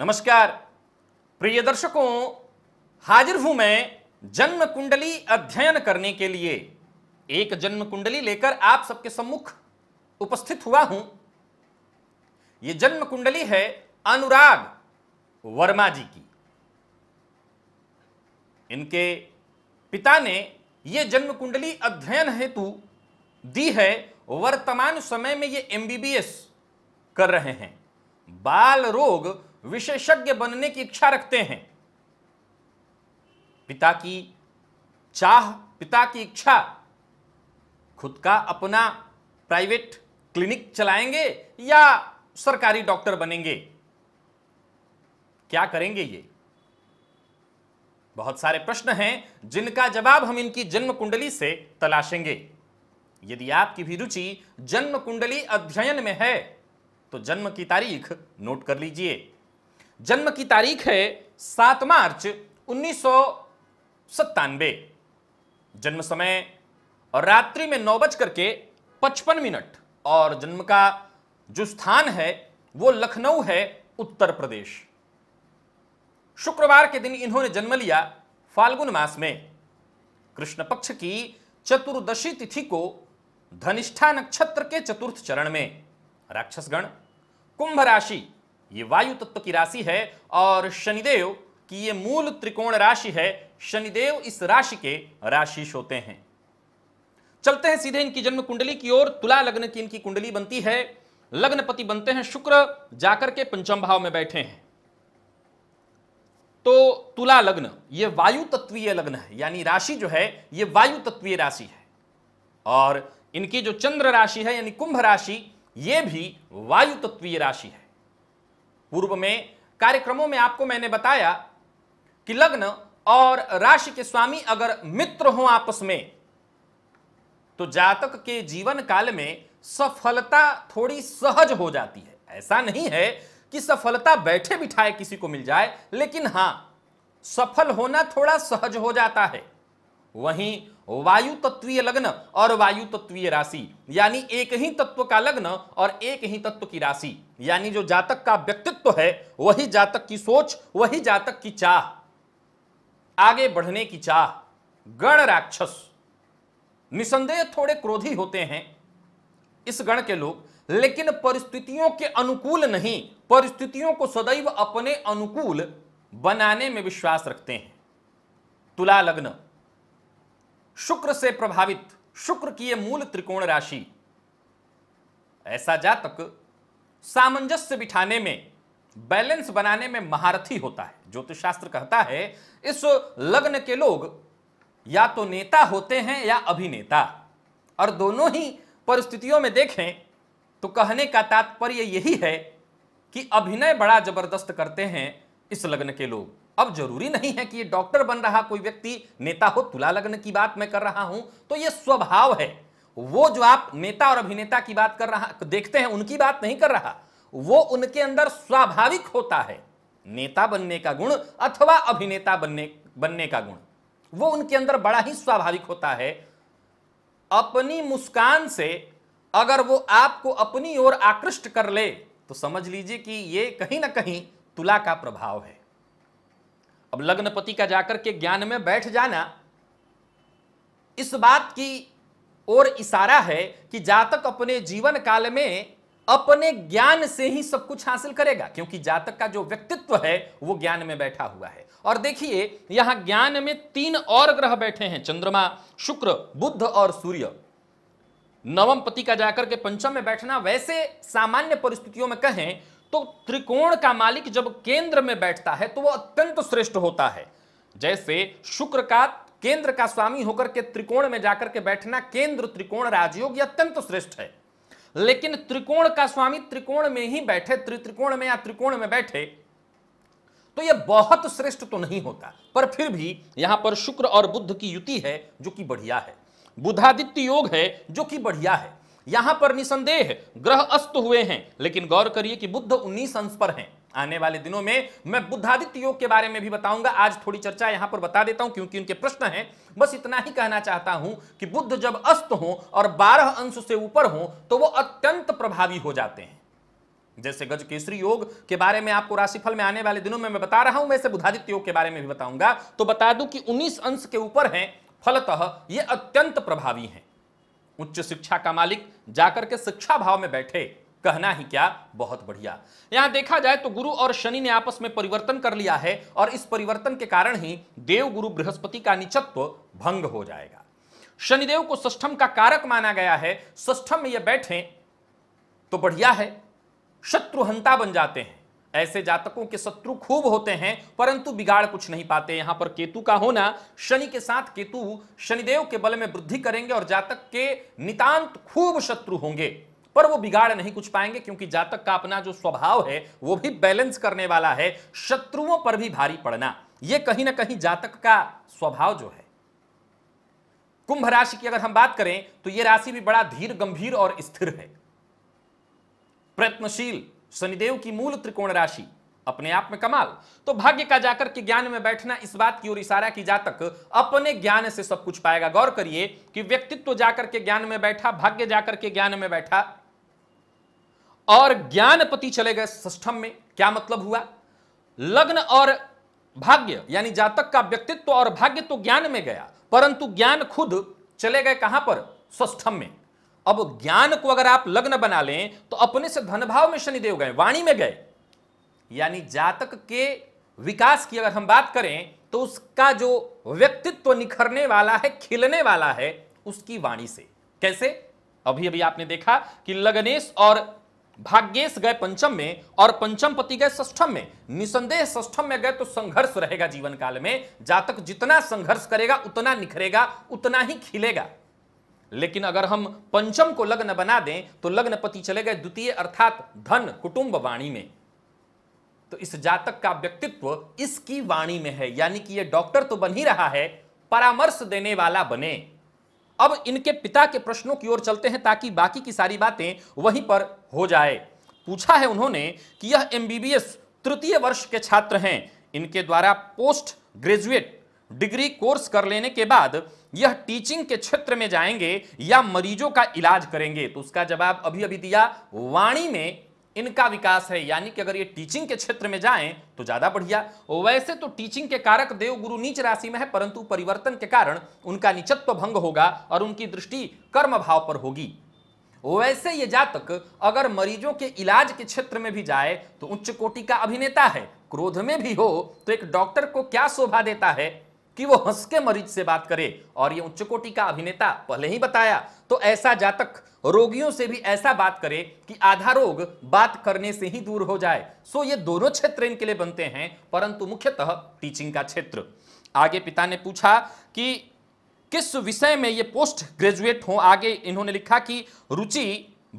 नमस्कार प्रिय दर्शकों हाजिर हूं मैं जन्म कुंडली अध्ययन करने के लिए एक जन्म कुंडली लेकर आप सबके सम्मुख उपस्थित हुआ हूं यह जन्म कुंडली है अनुराग वर्मा जी की इनके पिता ने यह जन्म कुंडली अध्ययन हेतु दी है वर्तमान समय में ये एमबीबीएस कर रहे हैं बाल रोग विशेषज्ञ बनने की इच्छा रखते हैं पिता की चाह पिता की इच्छा खुद का अपना प्राइवेट क्लिनिक चलाएंगे या सरकारी डॉक्टर बनेंगे क्या करेंगे ये बहुत सारे प्रश्न हैं जिनका जवाब हम इनकी जन्म कुंडली से तलाशेंगे यदि आपकी भी रुचि जन्म कुंडली अध्ययन में है तो जन्म की तारीख नोट कर लीजिए जन्म की तारीख है सात मार्च उन्नीस जन्म समय रात्रि में नौ बज करके पचपन मिनट और जन्म का जो स्थान है वो लखनऊ है उत्तर प्रदेश शुक्रवार के दिन इन्होंने जन्म लिया फाल्गुन मास में कृष्ण पक्ष की चतुर्दशी तिथि को धनिष्ठा नक्षत्र के चतुर्थ चरण में राक्षसगण कुंभ राशि ये वायु तत्व की राशि है और शनिदेव की ये मूल त्रिकोण राशि है शनिदेव इस राशि के राशिश होते हैं चलते हैं सीधे इनकी जन्म कुंडली की ओर तुला लग्न की इनकी कुंडली बनती है लग्नपति बनते हैं शुक्र जाकर के पंचम भाव में बैठे हैं तो तुला लग्न ये वायु तत्वीय लग्न है यानी राशि जो है ये वायु तत्वीय राशि है और इनकी जो चंद्र राशि है यानी कुंभ राशि ये भी वायु तत्वीय राशि है पूर्व में कार्यक्रमों में आपको मैंने बताया कि लग्न और राशि के स्वामी अगर मित्र हो आपस में तो जातक के जीवन काल में सफलता थोड़ी सहज हो जाती है ऐसा नहीं है कि सफलता बैठे बिठाए किसी को मिल जाए लेकिन हां सफल होना थोड़ा सहज हो जाता है वहीं वायु तत्वीय लग्न और वायु तत्वीय राशि यानी एक ही तत्व का लग्न और एक ही तत्व की राशि यानी जो जातक का व्यक्तित्व है वही जातक की सोच वही जातक की चाह आगे बढ़ने की चाह गण राक्षस निसंदेह थोड़े क्रोधी होते हैं इस गण के लोग लेकिन परिस्थितियों के अनुकूल नहीं परिस्थितियों को सदैव अपने अनुकूल बनाने में विश्वास रखते हैं तुला लग्न शुक्र से प्रभावित शुक्र की यह मूल त्रिकोण राशि ऐसा जातक सामंजस्य बिठाने में बैलेंस बनाने में महारथी होता है ज्योतिष शास्त्र कहता है इस लग्न के लोग या तो नेता होते हैं या अभिनेता और दोनों ही परिस्थितियों में देखें तो कहने का तात्पर्य यही है कि अभिनय बड़ा जबरदस्त करते हैं इस लग्न के लोग अब जरूरी नहीं है कि ये डॉक्टर बन रहा कोई व्यक्ति नेता हो तुला लग्न की बात मैं कर रहा हूं तो ये स्वभाव है वो जो आप नेता और अभिनेता की बात कर रहा देखते हैं उनकी बात नहीं कर रहा वो उनके अंदर स्वाभाविक होता है नेता बनने का गुण अथवा अभिनेता बनने बनने का गुण वो उनके अंदर बड़ा ही स्वाभाविक होता है अपनी मुस्कान से अगर वो आपको अपनी ओर आकृष्ट कर ले तो समझ लीजिए कि ये कहीं ना कहीं तुला का प्रभाव है अब लग्नपति का जाकर के ज्ञान में बैठ जाना इस बात की ओर इशारा है कि जातक अपने जीवन काल में अपने ज्ञान से ही सब कुछ हासिल करेगा क्योंकि जातक का जो व्यक्तित्व है वो ज्ञान में बैठा हुआ है और देखिए यहां ज्ञान में तीन और ग्रह बैठे हैं चंद्रमा शुक्र बुद्ध और सूर्य नवम पति का जाकर के पंचम में बैठना वैसे सामान्य परिस्थितियों में कहें तो त्रिकोण का मालिक जब केंद्र में बैठता है तो वह अत्यंत श्रेष्ठ होता है जैसे शुक्र का केंद्र का स्वामी होकर के त्रिकोण में जाकर के बैठना केंद्र त्रिकोण राजयोग अत्यंत श्रेष्ठ है लेकिन त्रिकोण का स्वामी त्रिकोण में ही बैठे त्रिकोण में या त्रिकोण में बैठे तो यह बहुत श्रेष्ठ तो नहीं होता पर फिर भी यहां पर शुक्र और बुद्ध की युति है जो कि बढ़िया है बुधादित्य योग है जो कि बढ़िया है यहां पर निसंदेह ग्रह अस्त हुए हैं लेकिन गौर करिए कि बुद्ध उन्नीस अंश पर हैं आने वाले दिनों में मैं बुद्धादित्य योग के बारे में भी बताऊंगा आज थोड़ी चर्चा यहां पर बता देता हूं क्योंकि उनके प्रश्न हैं बस इतना ही कहना चाहता हूं कि बुद्ध जब अस्त हो और बारह अंश से ऊपर हो तो वो अत्यंत प्रभावी हो जाते हैं जैसे गज केसरी योग के बारे में आपको राशिफल में आने वाले दिनों में मैं बता रहा हूं वैसे बुधादित्य योग के बारे में भी बताऊंगा तो बता दूं कि 19 अंश के ऊपर हैं फलतः ये अत्यंत प्रभावी हैं उच्च शिक्षा का मालिक जाकर के शिक्षा भाव में बैठे कहना ही क्या बहुत बढ़िया यहां देखा जाए तो गुरु और शनि ने आपस में परिवर्तन कर लिया है और इस परिवर्तन के कारण ही देव गुरु बृहस्पति का निचत्व भंग हो जाएगा शनिदेव को सष्टम का कारक माना गया है सष्टम में ये बैठे तो बढ़िया है शत्रुहंता बन जाते हैं ऐसे जातकों के शत्रु खूब होते हैं परंतु बिगाड़ कुछ नहीं पाते यहां पर केतु का होना शनि के साथ केतु शनिदेव के बल में वृद्धि करेंगे और जातक के नितांत खूब शत्रु होंगे पर वो बिगाड़ नहीं कुछ पाएंगे क्योंकि जातक का अपना जो स्वभाव है वो भी बैलेंस करने वाला है शत्रुओं पर भी भारी पड़ना यह कहीं ना कहीं जातक का स्वभाव जो है कुंभ राशि की अगर हम बात करें तो यह राशि भी बड़ा धीर गंभीर और स्थिर है प्रयत्नशील शनिदेव की मूल त्रिकोण राशि अपने आप में कमाल तो भाग्य का जाकर के ज्ञान में बैठना इस बात की ओर इशारा की जातक अपने ज्ञान से सब कुछ पाएगा गौर करिए कि व्यक्तित्व जाकर के ज्ञान में बैठा भाग्य जाकर के ज्ञान में बैठा और ज्ञानपति चले गए सष्टम में क्या मतलब हुआ लग्न और भाग्य यानी जातक का व्यक्तित्व और भाग्य तो ज्ञान में गया परंतु ज्ञान खुद चले गए कहां पर सष्टम में अब ज्ञान को अगर आप लग्न बना लें तो अपने से धनभाव में शनिदेव गए वाणी में गए यानी जातक के विकास की अगर हम बात करें तो उसका जो व्यक्तित्व निखरने वाला है खिलने वाला है उसकी वाणी से कैसे अभी अभी आपने देखा कि लग्नेश और भाग्येश गए पंचम में और पंचम पति गए ष्ठम में निसंदेह ष्ठम में गए तो संघर्ष रहेगा जीवन काल में जातक जितना संघर्ष करेगा उतना निखरेगा उतना ही खिलेगा लेकिन अगर हम पंचम को लग्न बना दें तो लग्न पति चले गए द्वितीय अर्थात धन कुटुंब वाणी में तो इस जातक का व्यक्तित्व इसकी वाणी में है यानी कि यह डॉक्टर तो बन ही रहा है परामर्श देने वाला बने अब इनके पिता के प्रश्नों की ओर चलते हैं ताकि बाकी की सारी बातें वहीं पर हो जाए पूछा है उन्होंने कि यह एमबीबीएस तृतीय वर्ष के छात्र हैं इनके द्वारा पोस्ट ग्रेजुएट डिग्री कोर्स कर लेने के बाद यह टीचिंग के क्षेत्र में जाएंगे या मरीजों का इलाज करेंगे तो उसका जवाब अभी अभी दिया वाणी में इनका विकास है यानी कि अगर ये टीचिंग के क्षेत्र में जाएं तो ज्यादा बढ़िया वैसे तो टीचिंग के कारक देव गुरु नीच राशि में है परंतु परिवर्तन के कारण उनका निचत्व भंग होगा और उनकी दृष्टि कर्म भाव पर होगी वैसे ये जातक अगर मरीजों के इलाज के क्षेत्र में भी जाए तो उच्च कोटि का अभिनेता है क्रोध में भी हो तो एक डॉक्टर को क्या शोभा देता है कि वो हंस के मरीज से बात करे और ये उच्च कोटि का अभिनेता पहले ही बताया तो ऐसा जातक रोगियों से भी ऐसा बात करे कि आधा रोग बात करने से ही दूर हो जाए सो ये दोनों क्षेत्र इनके लिए बनते हैं परंतु मुख्यतः टीचिंग का क्षेत्र आगे पिता ने पूछा कि किस विषय में ये पोस्ट ग्रेजुएट हो आगे इन्होंने लिखा कि रुचि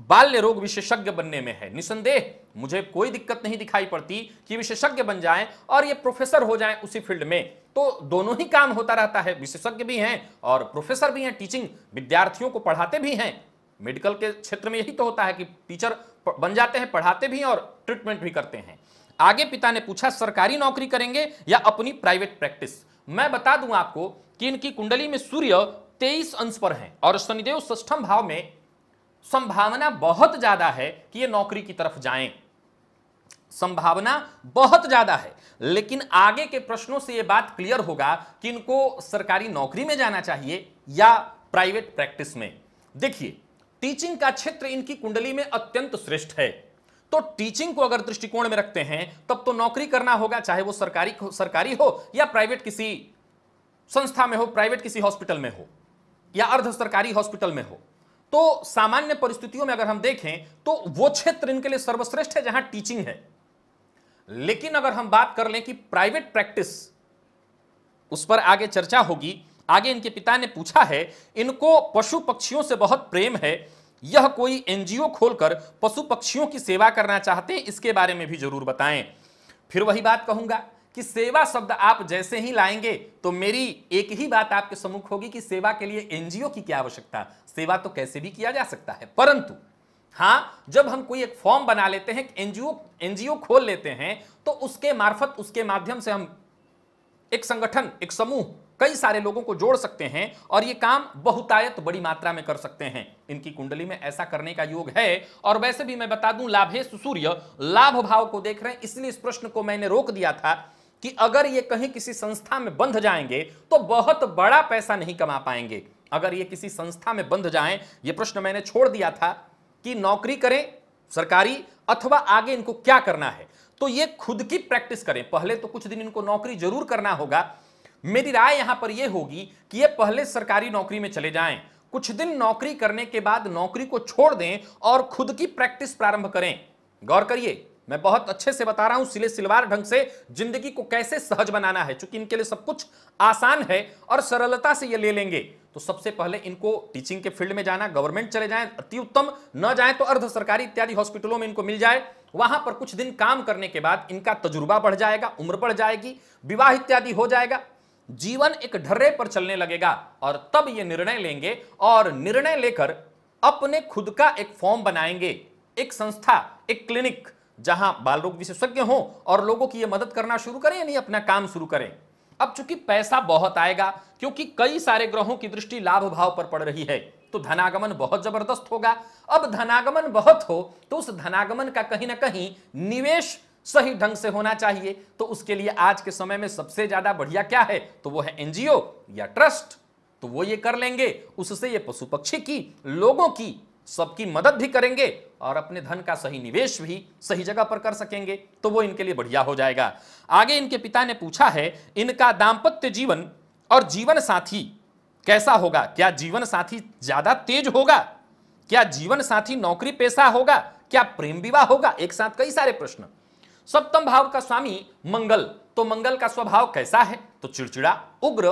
बाल्य रोग विशेषज्ञ बनने में है निसंदेह मुझे कोई दिक्कत नहीं दिखाई पड़ती कि विशेषज्ञ बन जाएं और ये प्रोफेसर हो जाएं उसी फील्ड में तो दोनों ही काम होता रहता है विशेषज्ञ भी हैं और प्रोफेसर भी हैं टीचिंग विद्यार्थियों को पढ़ाते भी हैं मेडिकल के क्षेत्र में यही तो होता है कि टीचर बन जाते हैं पढ़ाते भी और ट्रीटमेंट भी करते हैं आगे पिता ने पूछा सरकारी नौकरी करेंगे या अपनी प्राइवेट प्रैक्टिस मैं बता दूं आपको कि इनकी कुंडली में सूर्य तेईस अंश पर हैं और शनिदेव सष्टम भाव में संभावना बहुत ज्यादा है कि ये नौकरी की तरफ जाएं संभावना बहुत ज्यादा है लेकिन आगे के प्रश्नों से यह बात क्लियर होगा कि इनको सरकारी नौकरी में जाना चाहिए या प्राइवेट प्रैक्टिस में देखिए टीचिंग का क्षेत्र इनकी कुंडली में अत्यंत श्रेष्ठ है तो टीचिंग को अगर दृष्टिकोण में रखते हैं तब तो नौकरी करना होगा चाहे वो सरकारी सरकारी हो या प्राइवेट किसी संस्था में हो प्राइवेट किसी हॉस्पिटल में हो या अर्ध सरकारी हॉस्पिटल में हो तो सामान्य परिस्थितियों में अगर हम देखें तो वो क्षेत्र इनके लिए सर्वश्रेष्ठ है जहां टीचिंग है लेकिन अगर हम बात कर लें कि प्राइवेट प्रैक्टिस उस पर आगे चर्चा होगी आगे इनके पिता ने पूछा है इनको पशु पक्षियों से बहुत प्रेम है यह कोई एनजीओ खोलकर पशु पक्षियों की सेवा करना चाहते हैं इसके बारे में भी जरूर बताएं फिर वही बात कहूंगा कि सेवा शब्द आप जैसे ही लाएंगे तो मेरी एक ही बात आपके सम्मुख होगी कि सेवा के लिए एनजीओ की क्या आवश्यकता सेवा तो कैसे भी किया जा सकता है परंतु हाँ जब हम कोई एक फॉर्म बना लेते हैं एनजीओ एनजीओ खोल लेते हैं तो उसके मार्फत उसके माध्यम से हम एक संगठन एक समूह कई सारे लोगों को जोड़ सकते हैं और ये काम बहुतायत बड़ी मात्रा में कर सकते हैं इनकी कुंडली में ऐसा करने का योग है और वैसे भी मैं बता दूं लाभे सूर्य लाभ भाव को देख रहे हैं इसलिए इस प्रश्न को मैंने रोक दिया था कि अगर ये कहीं किसी संस्था में बंध जाएंगे तो बहुत बड़ा पैसा नहीं कमा पाएंगे अगर ये किसी संस्था में बंध जाए ये प्रश्न मैंने छोड़ दिया था कि नौकरी करें सरकारी अथवा आगे इनको क्या करना है तो ये खुद की प्रैक्टिस करें पहले तो कुछ दिन इनको नौकरी जरूर करना होगा मेरी राय यहां पर यह होगी कि ये पहले सरकारी नौकरी में चले जाएं कुछ दिन नौकरी करने के बाद नौकरी को छोड़ दें और खुद की प्रैक्टिस प्रारंभ करें गौर करिए मैं बहुत अच्छे से बता रहा हूं सिले सिलवार ढंग से जिंदगी को कैसे सहज बनाना है चूंकि इनके लिए सब कुछ आसान है और सरलता से ये ले लेंगे तो सबसे पहले इनको टीचिंग के फील्ड में जाना गवर्नमेंट चले जाए अति उत्तम न जाए तो अर्ध सरकारी इत्यादि हॉस्पिटलों में इनको मिल जाए वहां पर कुछ दिन काम करने के बाद इनका तजुर्बा बढ़ जाएगा उम्र बढ़ जाएगी विवाह इत्यादि हो जाएगा जीवन एक ढर्रे पर चलने लगेगा और तब ये निर्णय लेंगे और निर्णय लेकर अपने खुद का एक फॉर्म बनाएंगे एक संस्था एक क्लिनिक जहां बाल रोग विशेषज्ञ हो और लोगों की ये मदद करना शुरू करें यानी अपना काम शुरू करें अब चूंकि पैसा बहुत आएगा क्योंकि कई सारे ग्रहों की दृष्टि लाभ भाव पर पड़ रही है तो धनागमन बहुत जबरदस्त होगा अब धनागमन बहुत हो तो उस धनागमन का कहीं ना कहीं निवेश सही ढंग से होना चाहिए तो उसके लिए आज के समय में सबसे ज्यादा बढ़िया क्या है तो वो है एनजीओ या ट्रस्ट तो वो ये कर लेंगे उससे ये पशु पक्षी की लोगों की सबकी मदद भी करेंगे और अपने धन का सही निवेश भी सही जगह पर कर सकेंगे तो वो इनके लिए बढ़िया हो जाएगा आगे इनके पिता ने पूछा है इनका दाम्पत्य जीवन और जीवन साथी कैसा होगा क्या जीवन साथी ज्यादा तेज होगा क्या जीवन साथी नौकरी पेशा होगा क्या प्रेम विवाह होगा एक साथ कई सारे प्रश्न सप्तम भाव का स्वामी मंगल तो मंगल का स्वभाव कैसा है तो चिड़चिड़ा उग्र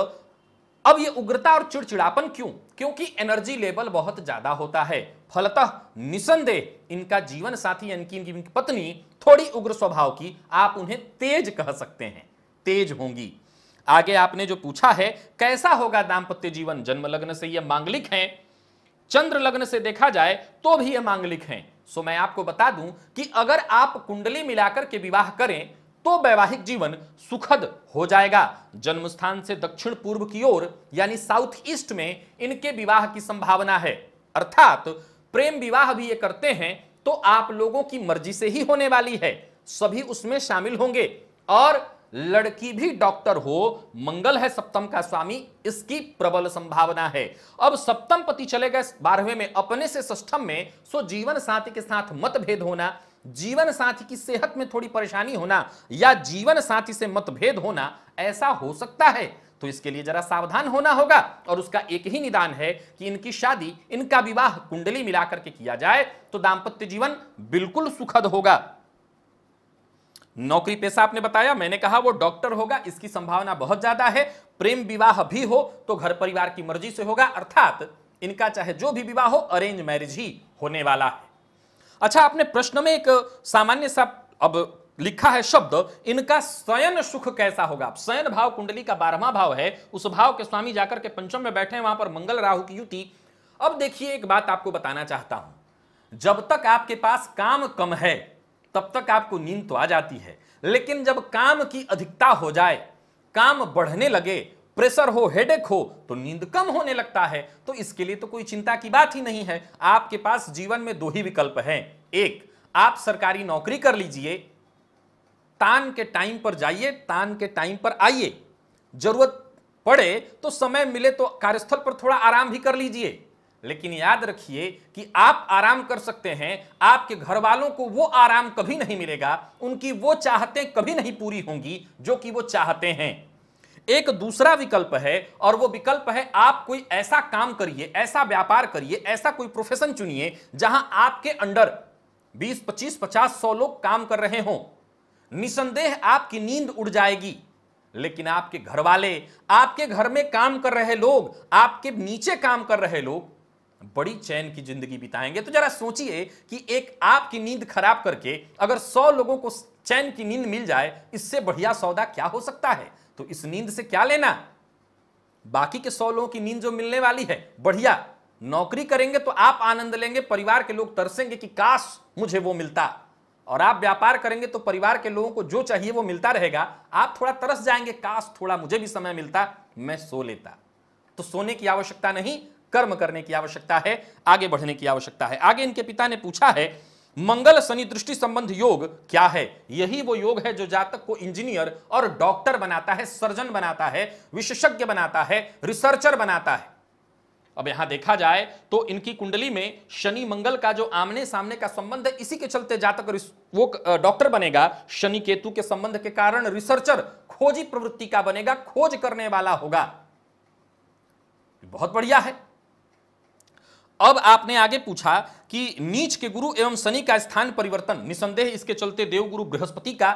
अब ये उग्रता और चिड़चिड़ापन क्यों क्योंकि एनर्जी लेवल बहुत ज्यादा होता है फलतः निसंदेह इनका जीवन साथी यानी कि इनकी पत्नी थोड़ी उग्र स्वभाव की आप उन्हें तेज कह सकते हैं तेज होंगी आगे आपने जो पूछा है कैसा होगा दाम्पत्य जीवन जन्म लग्न से यह मांगलिक है चंद्र लग्न से देखा जाए तो भी यह मांगलिक है सो मैं आपको बता दूं कि अगर आप कुंडली मिलाकर के विवाह करें तो वैवाहिक जीवन सुखद हो जाएगा जन्मस्थान से दक्षिण पूर्व की ओर यानी साउथ ईस्ट में इनके विवाह की संभावना है अर्थात प्रेम विवाह भी ये करते हैं तो आप लोगों की मर्जी से ही होने वाली है सभी उसमें शामिल होंगे और लड़की भी डॉक्टर हो मंगल है सप्तम का स्वामी इसकी प्रबल संभावना है अब सप्तम पति चले गए बारहवें में अपने से सष्टम में सो जीवन साथी के साथ मतभेद होना जीवन साथी की सेहत में थोड़ी परेशानी होना या जीवन साथी से मतभेद होना ऐसा हो सकता है तो इसके लिए जरा सावधान होना होगा और उसका एक ही निदान है कि इनकी शादी इनका विवाह कुंडली मिलाकर के किया जाए तो दाम्पत्य जीवन बिल्कुल सुखद होगा नौकरी पेशा आपने बताया मैंने कहा वो डॉक्टर होगा इसकी संभावना बहुत ज्यादा है प्रेम विवाह भी हो तो घर परिवार की मर्जी से होगा अर्थात इनका चाहे जो भी विवाह हो अरेंज मैरिज ही होने वाला है अच्छा आपने प्रश्न में एक सामान्य सा अब लिखा है शब्द इनका स्वयं सुख कैसा होगा स्वयं भाव कुंडली का बारहवा भाव है उस भाव के स्वामी जाकर के पंचम में बैठे हैं वहां पर मंगल राहु की युति अब देखिए एक बात आपको बताना चाहता हूं जब तक आपके पास काम कम है तब तक आपको नींद तो आ जाती है लेकिन जब काम की अधिकता हो जाए काम बढ़ने लगे प्रेशर हो हेडेक हो तो नींद कम होने लगता है तो इसके लिए तो कोई चिंता की बात ही नहीं है आपके पास जीवन में दो ही विकल्प हैं एक आप सरकारी नौकरी कर लीजिए तान के टाइम पर जाइए तान के टाइम पर आइए जरूरत पड़े तो समय मिले तो कार्यस्थल पर थोड़ा आराम भी कर लीजिए लेकिन याद रखिए कि आप आराम कर सकते हैं आपके घर वालों को वो आराम कभी नहीं मिलेगा उनकी वो चाहते कभी नहीं पूरी होंगी जो कि वो चाहते हैं एक दूसरा विकल्प है और वो विकल्प है आप कोई ऐसा काम करिए ऐसा व्यापार करिए ऐसा कोई प्रोफेशन चुनिए जहां आपके अंडर 20, 25, 50, 100 लोग काम कर रहे हों निसंदेह आपकी नींद उड़ जाएगी लेकिन आपके घर वाले आपके घर में काम कर रहे लोग आपके नीचे काम कर रहे लोग बड़ी चैन की जिंदगी बिताएंगे तो जरा सोचिए कि एक आपकी नींद खराब करके अगर सौ लोगों को चैन की नींद मिल जाए इससे बढ़िया सौदा क्या हो सकता है तो इस नींद से क्या लेना बाकी के सौ लोगों की नींद जो मिलने वाली है बढ़िया नौकरी करेंगे तो आप आनंद लेंगे परिवार के लोग तरसेंगे कि काश मुझे वो मिलता और आप व्यापार करेंगे तो परिवार के लोगों को जो चाहिए वो मिलता रहेगा आप थोड़ा तरस जाएंगे काश थोड़ा मुझे भी समय मिलता मैं सो लेता तो सोने की आवश्यकता नहीं कर्म करने की आवश्यकता है आगे बढ़ने की आवश्यकता है आगे इनके पिता ने पूछा है मंगल शनि दृष्टि संबंध योग क्या है यही वो योग है जो जातक को इंजीनियर और डॉक्टर बनाता है सर्जन बनाता है विशेषज्ञ बनाता है रिसर्चर बनाता है अब यहां देखा जाए तो इनकी कुंडली में शनि मंगल का जो आमने सामने का संबंध है इसी के चलते जातक वो डॉक्टर बनेगा शनि केतु के संबंध के कारण रिसर्चर खोजी प्रवृत्ति का बनेगा खोज करने वाला होगा बहुत बढ़िया है अब आपने आगे पूछा कि नीच के गुरु एवं शनि का स्थान परिवर्तन निसंदेह इसके चलते देवगुरु बृहस्पति का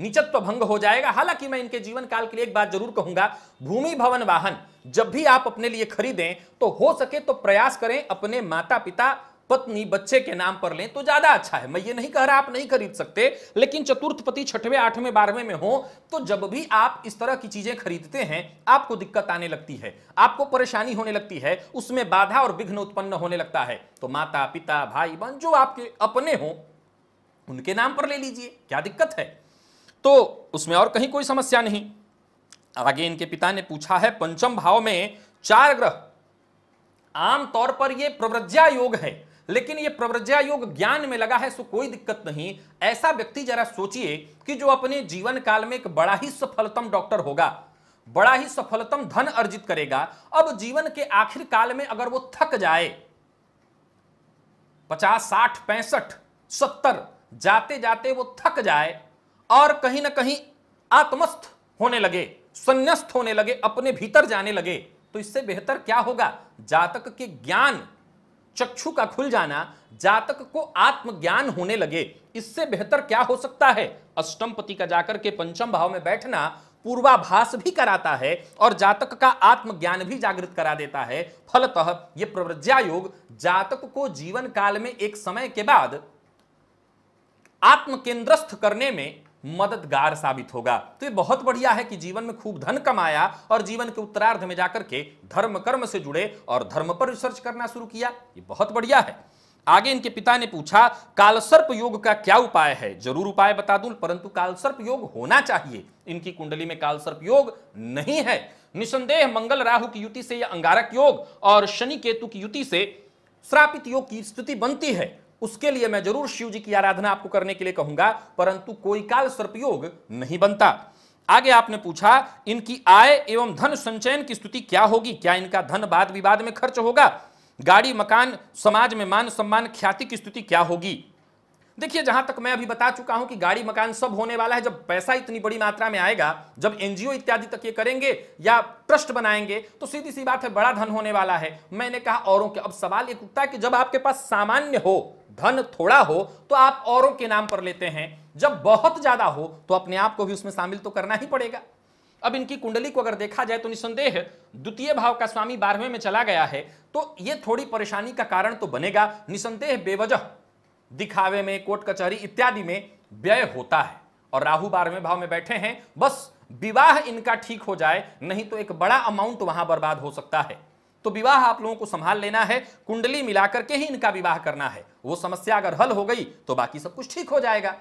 निचत्व तो भंग हो जाएगा हालांकि मैं इनके जीवन काल के लिए एक बात जरूर कहूंगा भूमि भवन वाहन जब भी आप अपने लिए खरीदें तो हो सके तो प्रयास करें अपने माता पिता पत्नी बच्चे के नाम पर लें तो ज्यादा अच्छा है मैं ये नहीं कह रहा आप नहीं खरीद सकते लेकिन चतुर्थ पति छठवें आठवें बारहवें में हो तो जब भी आप इस तरह की चीजें खरीदते हैं आपको दिक्कत आने लगती है आपको परेशानी होने लगती है उसमें बाधा और विघ्न उत्पन्न होने लगता है तो माता पिता भाई बहन जो आपके अपने हो उनके नाम पर ले लीजिए क्या दिक्कत है तो उसमें और कहीं कोई समस्या नहीं आगे इनके पिता ने पूछा है पंचम भाव में चार ग्रह आमतौर पर यह प्रव्रज्ञा योग है लेकिन ये प्रव्रज्ञा योग ज्ञान में लगा है सो कोई दिक्कत नहीं ऐसा व्यक्ति जरा सोचिए कि जो अपने जीवन काल में एक बड़ा ही सफलतम डॉक्टर होगा बड़ा ही सफलतम धन अर्जित करेगा अब जीवन के आखिर काल में अगर वो थक जाए पचास साठ पैंसठ सत्तर जाते जाते वो थक जाए और कहीं ना कहीं आत्मस्थ होने लगे संन्यास्त होने लगे अपने भीतर जाने लगे तो इससे बेहतर क्या होगा जातक के ज्ञान चक्षु का खुल जाना जातक को आत्मज्ञान होने लगे इससे बेहतर क्या हो सकता है अष्टम पति का जाकर के पंचम भाव में बैठना पूर्वाभास भी कराता है और जातक का आत्मज्ञान भी जागृत करा देता है फलतः यह प्रव्रज्ञा योग जातक को जीवन काल में एक समय के बाद आत्मकेंद्रस्थ करने में मददगार साबित होगा तो ये बहुत बढ़िया है कि जीवन में खूब धन कमाया और जीवन के उत्तरार्ध में जाकर के धर्म कर्म से जुड़े और धर्म पर रिसर्च करना शुरू किया ये बहुत बढ़िया है आगे इनके पिता ने पूछा कालसर्प योग का क्या उपाय है जरूर उपाय बता दूं परंतु कालसर्प योग होना चाहिए इनकी कुंडली में कालसर्प योग नहीं है निसंदेह मंगल राहु की युति से यह अंगारक योग और शनि केतु की युति से श्रापित योग की स्थिति बनती है उसके लिए मैं जरूर शिव जी की आराधना आपको करने के लिए कहूंगा परंतु कोई काल सर्पयोग नहीं बनता आगे आपने पूछा इनकी आय एवं धन संचयन की स्थिति क्या होगी क्या इनका धन वाद विवाद में खर्च होगा गाड़ी मकान समाज में मान सम्मान ख्याति की स्थिति क्या होगी देखिए जहां तक मैं अभी बता चुका हूं कि गाड़ी मकान सब होने वाला है जब पैसा इतनी बड़ी मात्रा में आएगा जब एनजीओ इत्यादि तक ये करेंगे या ट्रस्ट बनाएंगे तो सीधी सी बात है बड़ा धन होने वाला है मैंने कहा औरों के अब सवाल एक उठता है कि जब आपके पास सामान्य हो धन थोड़ा हो तो आप औरों के नाम पर लेते हैं जब बहुत ज्यादा हो तो अपने आप को भी उसमें शामिल तो करना ही पड़ेगा अब इनकी कुंडली को अगर देखा जाए तो निसंदेह द्वितीय भाव का स्वामी बारहवें में चला गया है तो ये थोड़ी परेशानी का कारण तो बनेगा निसंदेह बेवजह दिखावे में कोर्ट कचहरी इत्यादि में व्यय होता है और राहु बारहवें भाव में बैठे हैं बस विवाह इनका ठीक हो जाए नहीं तो एक बड़ा अमाउंट वहां बर्बाद हो सकता है तो विवाह आप लोगों को संभाल लेना है कुंडली मिलाकर के ही इनका विवाह करना है वो समस्या अगर हल हो गई तो बाकी सब कुछ ठीक हो जाएगा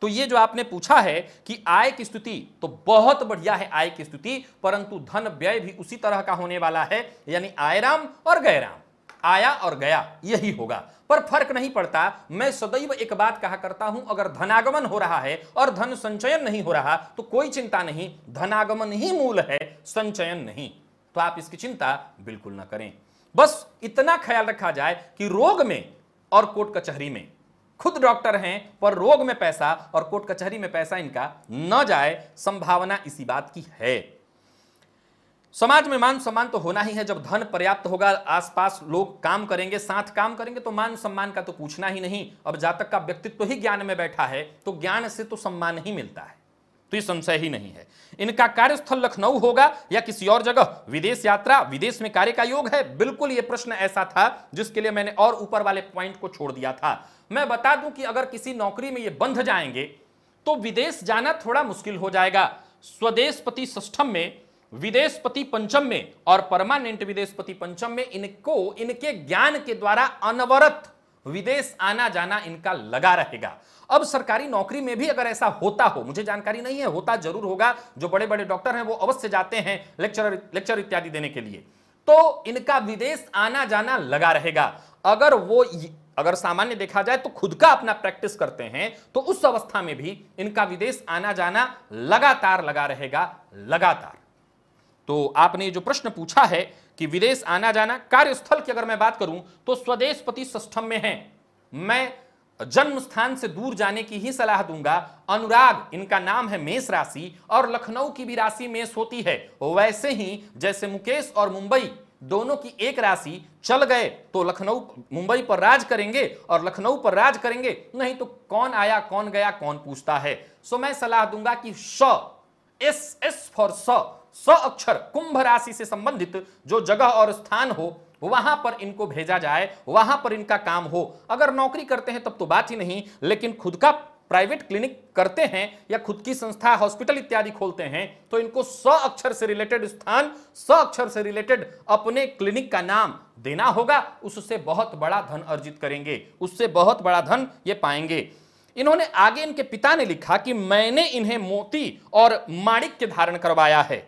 तो ये जो आपने पूछा है कि आय की स्तुति तो बहुत बढ़िया है आय की स्तुति परंतु धन व्यय भी उसी तरह का होने वाला है यानी आयराम और गयराम आया और गया यही होगा पर फर्क नहीं पड़ता मैं सदैव एक बात कहा करता हूं अगर धनागमन हो रहा है और धन संचयन नहीं हो रहा तो कोई चिंता नहीं धनागमन ही मूल है संचयन नहीं तो आप इसकी चिंता बिल्कुल ना करें बस इतना ख्याल रखा जाए कि रोग में और कोर्ट कचहरी में खुद डॉक्टर हैं पर रोग में पैसा और कोर्ट कचहरी में पैसा इनका न जाए संभावना इसी बात की है समाज में मान सम्मान तो होना ही है जब धन पर्याप्त होगा आसपास लोग काम करेंगे साथ काम करेंगे तो मान सम्मान का तो पूछना ही नहीं अब जातक का व्यक्तित्व ही ज्ञान में बैठा है तो ज्ञान से तो सम्मान ही मिलता है तो ये संशय ही नहीं है इनका कार्यस्थल लखनऊ होगा या किसी और जगह विदेश यात्रा विदेश में कार्य का योग है बिल्कुल ये प्रश्न ऐसा था जिसके लिए मैंने और ऊपर वाले पॉइंट को छोड़ दिया था मैं बता दूं कि अगर किसी नौकरी में ये बंध जाएंगे तो विदेश जाना थोड़ा मुश्किल हो जाएगा स्वदेश पति सिस्टम में विदेशपति पंचम में और परमानेंट विदेशपति पंचम में इनको इनके ज्ञान के द्वारा अनवरत विदेश आना जाना इनका लगा रहेगा अब सरकारी नौकरी में भी अगर ऐसा होता हो मुझे जानकारी नहीं है होता जरूर होगा जो बड़े बड़े डॉक्टर हैं वो अवश्य जाते हैं लेक्चर लेक्चर इत्यादि देने के लिए तो इनका विदेश आना जाना लगा रहेगा अगर वो अगर सामान्य देखा जाए तो खुद का अपना प्रैक्टिस करते हैं तो उस अवस्था में भी इनका विदेश आना जाना लगातार लगा रहेगा लगातार तो आपने जो प्रश्न पूछा है कि विदेश आना जाना कार्यस्थल की अगर मैं बात करूं तो स्वदेश पति में है मैं जन्म स्थान से दूर जाने की ही सलाह दूंगा अनुराग इनका नाम है मेष राशि और लखनऊ की भी राशि मेष होती है वैसे ही जैसे मुकेश और मुंबई दोनों की एक राशि चल गए तो लखनऊ मुंबई पर राज करेंगे और लखनऊ पर राज करेंगे नहीं तो कौन आया कौन गया कौन पूछता है सो मैं सलाह दूंगा कि स एस एस फॉर स स अक्षर कुंभ राशि से संबंधित जो जगह और स्थान हो वहां पर इनको भेजा जाए वहां पर इनका काम हो अगर नौकरी करते हैं तब तो बात ही नहीं लेकिन खुद का प्राइवेट क्लिनिक करते हैं या खुद की संस्था हॉस्पिटल इत्यादि खोलते हैं तो इनको स अक्षर से रिलेटेड स्थान स अक्षर से रिलेटेड अपने क्लिनिक का नाम देना होगा उससे बहुत बड़ा धन अर्जित करेंगे उससे बहुत बड़ा धन ये पाएंगे इन्होंने आगे इनके पिता ने लिखा कि मैंने इन्हें मोती और माणिक के धारण करवाया है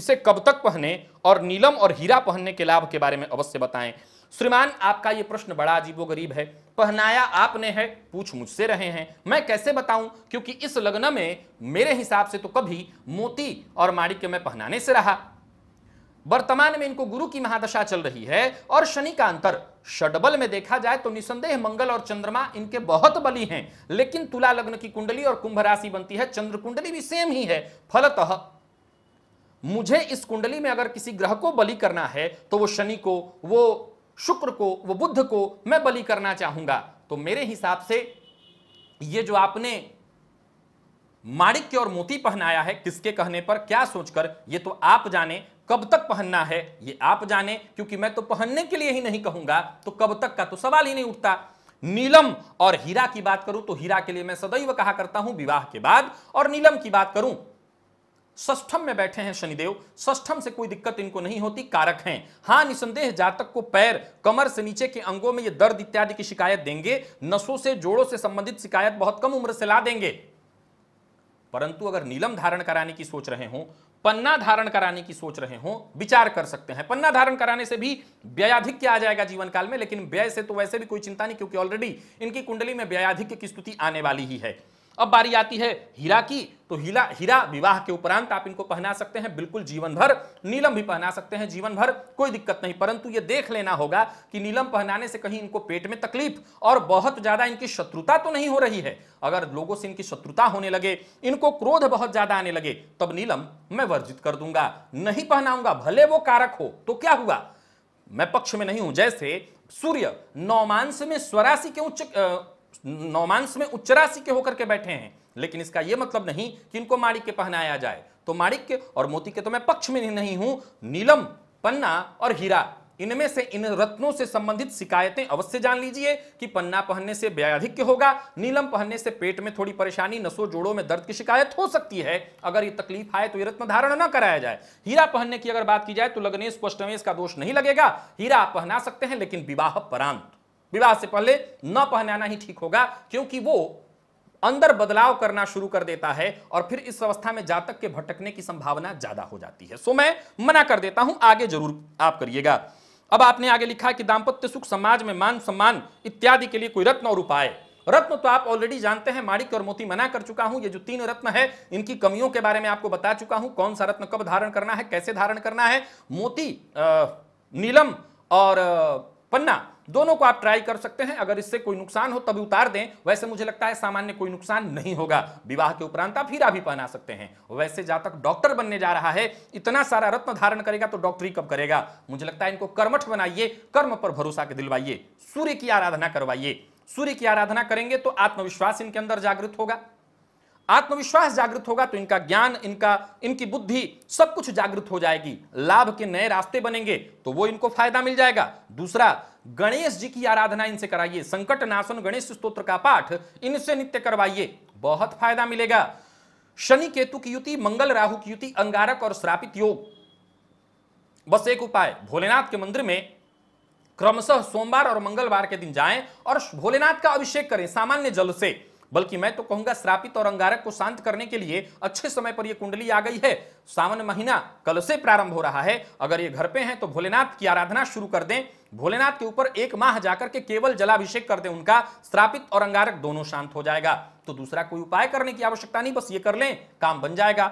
इसे कब तक पहने और नीलम और हीरा पहनने के लाभ के बारे में अवश्य बताएं श्रीमान आपका ये प्रश्न बड़ा अजीबो गरीब है पहनाया आपने है पूछ मुझसे रहे हैं मैं कैसे बताऊं क्योंकि इस लग्न में मेरे हिसाब से तो कभी मोती और माणिक्य में पहनाने से रहा वर्तमान में इनको गुरु की महादशा चल रही है और शनि का अंतर षडबल में देखा जाए तो निसंदेह मंगल और चंद्रमा इनके बहुत बली हैं लेकिन तुला लग्न की कुंडली और कुंभ राशि बनती है चंद्र कुंडली भी सेम ही है फलतः मुझे इस कुंडली में अगर किसी ग्रह को बलि करना है तो वो शनि को वो शुक्र को वो बुद्ध को मैं बलि करना चाहूंगा तो मेरे हिसाब से ये जो आपने माणिक्य और मोती पहनाया है किसके कहने पर क्या सोचकर ये तो आप जाने कब तक पहनना है ये आप जाने क्योंकि मैं तो पहनने के लिए ही नहीं कहूंगा तो कब तक का तो सवाल ही नहीं उठता नीलम और हीरा की बात करूं तो हीरा के लिए मैं सदैव कहा करता हूं विवाह के बाद और नीलम की बात करूं षष्ठम में बैठे हैं शनिदेव सष्टम से कोई दिक्कत इनको नहीं होती कारक हैं हाँ निसंदेह जातक को पैर कमर से नीचे के अंगों में ये दर्द इत्यादि की शिकायत देंगे नसों से जोड़ों से संबंधित शिकायत बहुत कम उम्र से ला देंगे परंतु अगर नीलम धारण कराने की सोच रहे हो पन्ना धारण कराने की सोच रहे हो विचार कर सकते हैं पन्ना धारण कराने से भी व्ययाधिक्य आ जाएगा जीवन काल में लेकिन व्यय से तो वैसे भी कोई चिंता नहीं क्योंकि ऑलरेडी इनकी कुंडली में व्ययाधिक्य की स्तुति आने वाली ही है अब बारी आती है हीरा की तो हीरा हीरा विवाह के उपरांत आप इनको पहना सकते हैं बिल्कुल जीवन भर नीलम भी पहना सकते हैं जीवन भर कोई दिक्कत नहीं परंतु ये देख लेना होगा कि नीलम पहनाने से कहीं इनको पेट में तकलीफ और बहुत ज्यादा इनकी शत्रुता तो नहीं हो रही है अगर लोगों से इनकी शत्रुता होने लगे इनको क्रोध बहुत ज्यादा आने लगे तब नीलम मैं वर्जित कर दूंगा नहीं पहनाऊंगा भले वो कारक हो तो क्या हुआ मैं पक्ष में नहीं हूं जैसे सूर्य नौमांस में स्वराशि के उच्च नौमांस में उच्च राशि के होकर के बैठे हैं लेकिन इसका यह मतलब नहीं कि इनको माणिक के पहनाया जाए तो माणिक के और मोती के तो मैं पक्ष में नहीं हूं नीलम पन्ना और हीरा इनमें से इन रत्नों से संबंधित शिकायतें अवश्य जान लीजिए कि पन्ना पहनने से व्याधिक होगा नीलम पहनने से पेट में थोड़ी परेशानी नसों जोड़ों में दर्द की शिकायत हो सकती है अगर ये तकलीफ आए तो ये रत्न धारण न कराया जाए हीरा पहनने की अगर बात की जाए तो लग्नेश स्पष्टमेश का दोष नहीं लगेगा हीरा पहना सकते हैं लेकिन विवाह परांत विवाह से पहले न पहनाना ही ठीक होगा क्योंकि वो अंदर बदलाव करना शुरू कर देता है और फिर इस अवस्था में जातक के भटकने की संभावना ज्यादा हो जाती है सो मैं मना कर देता हूं आगे जरूर आप करिएगा अब आपने आगे लिखा कि दाम्पत्य सुख समाज में मान सम्मान इत्यादि के लिए कोई रत्न और उपाय रत्न तो आप ऑलरेडी जानते हैं माणिक और मोती मना कर चुका हूं ये जो तीन रत्न है इनकी कमियों के बारे में आपको बता चुका हूं कौन सा रत्न कब धारण करना है कैसे धारण करना है मोती आ, नीलम और आ, पन्ना दोनों को आप ट्राई कर सकते हैं अगर इससे कोई नुकसान हो तभी उतार दें वैसे मुझे लगता है सामान्य कोई नुकसान नहीं होगा विवाह के उपरांत आप हीरा भी पहना सकते हैं वैसे जहां तक डॉक्टर बनने जा रहा है इतना सारा रत्न धारण करेगा तो डॉक्टरी कब करेगा मुझे लगता है इनको कर्मठ बनाइए कर्म पर भरोसा के दिलवाइए सूर्य की आराधना करवाइए सूर्य की आराधना करेंगे तो आत्मविश्वास इनके अंदर जागृत होगा आत्मविश्वास जागृत होगा तो इनका ज्ञान इनका इनकी बुद्धि सब कुछ जागृत हो जाएगी लाभ के नए रास्ते बनेंगे तो वो इनको फायदा मिल जाएगा दूसरा गणेश जी की आराधना इनसे कराइए संकट नाशन गणेश स्त्रोत्र का पाठ इनसे नित्य करवाइए बहुत फायदा मिलेगा शनि केतु की युति मंगल राहु की युति अंगारक और श्रापित योग बस एक उपाय भोलेनाथ के मंदिर में क्रमशः सोमवार और मंगलवार के दिन जाएं और भोलेनाथ का अभिषेक करें सामान्य जल से बल्कि मैं तो कहूंगा श्रापित और अंगारक को शांत करने के लिए अच्छे समय पर यह कुंडली आ गई है सावन महीना कल से प्रारंभ हो रहा है अगर ये घर पे हैं तो भोलेनाथ की आराधना शुरू कर दें भोलेनाथ के ऊपर एक माह जाकर के केवल जलाभिषेक कर दें उनका श्रापित और अंगारक दोनों शांत हो जाएगा तो दूसरा कोई उपाय करने की आवश्यकता नहीं बस ये कर लें काम बन जाएगा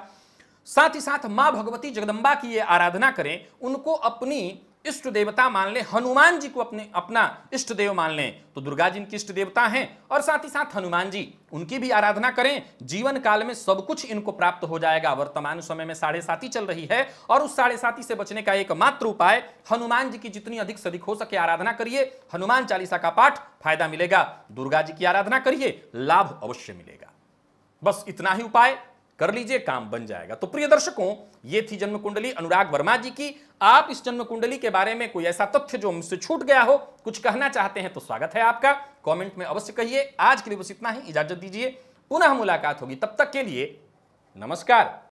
साथ ही साथ मां भगवती जगदम्बा की ये आराधना करें उनको अपनी इष्ट देवता मान लें हनुमान जी को अपने अपना इष्ट देव मान लें तो दुर्गा जी इनकी इष्ट देवता हैं और साथ ही साथ हनुमान जी उनकी भी आराधना करें जीवन काल में सब कुछ इनको प्राप्त हो जाएगा वर्तमान समय में साढ़े साथी चल रही है और उस साढ़े साथी से बचने का एकमात्र उपाय हनुमान जी की जितनी अधिक से अधिक हो सके आराधना करिए हनुमान चालीसा का पाठ फायदा मिलेगा दुर्गा जी की आराधना करिए लाभ अवश्य मिलेगा बस इतना ही उपाय कर लीजिए काम बन जाएगा तो प्रिय दर्शकों ये थी जन्म कुंडली अनुराग वर्मा जी की आप इस जन्म कुंडली के बारे में कोई ऐसा तथ्य जो मुझसे छूट गया हो कुछ कहना चाहते हैं तो स्वागत है आपका कमेंट में अवश्य कहिए आज के लिए बस इतना ही इजाजत दीजिए पुनः मुलाकात होगी तब तक के लिए नमस्कार